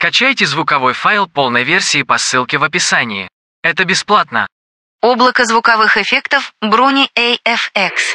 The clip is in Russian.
Скачайте звуковой файл полной версии по ссылке в описании. Это бесплатно. Облако звуковых эффектов Bruni AFX